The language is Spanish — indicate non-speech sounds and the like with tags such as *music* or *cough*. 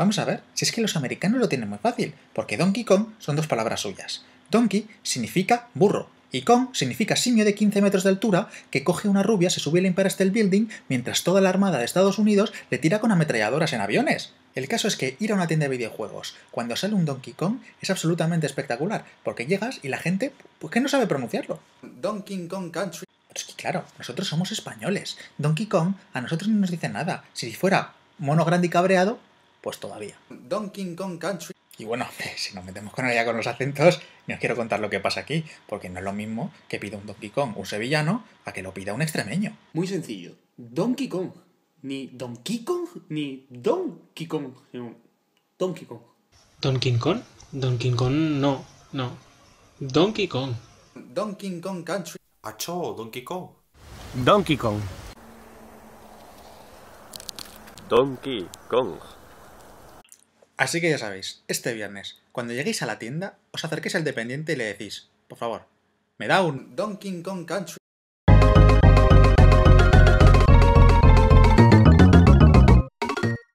Vamos a ver, si es que los americanos lo tienen muy fácil, porque Donkey Kong son dos palabras suyas. Donkey significa burro, y Kong significa simio de 15 metros de altura que coge una rubia, se sube al hasta el Building mientras toda la armada de Estados Unidos le tira con ametralladoras en aviones. El caso es que ir a una tienda de videojuegos cuando sale un Donkey Kong es absolutamente espectacular, porque llegas y la gente, pues qué no sabe pronunciarlo. Donkey Kong Country. Pero es que claro, nosotros somos españoles. Donkey Kong a nosotros no nos dice nada. Si fuera mono grande y cabreado, pues todavía. Donkey Kong Country. Y bueno, *laughs* si nos metemos con ella con los acentos, no os quiero contar lo que pasa aquí, porque no es lo mismo que pida un Donkey Kong un sevillano a que lo pida un extremeño. Muy sencillo. Donkey Kong. Ni Donkey Kong, ni Donkey Kong, Donkey Kong. ¿Donkey Kong? Donkey Kong no, no. Donkey Kong. Donkey Kong Country. Acho, Donkey Kong. Donkey Kong. Donkey Kong. Así que ya sabéis, este viernes, cuando lleguéis a la tienda, os acerquéis al dependiente y le decís, por favor, me da un Donkey Kong Country.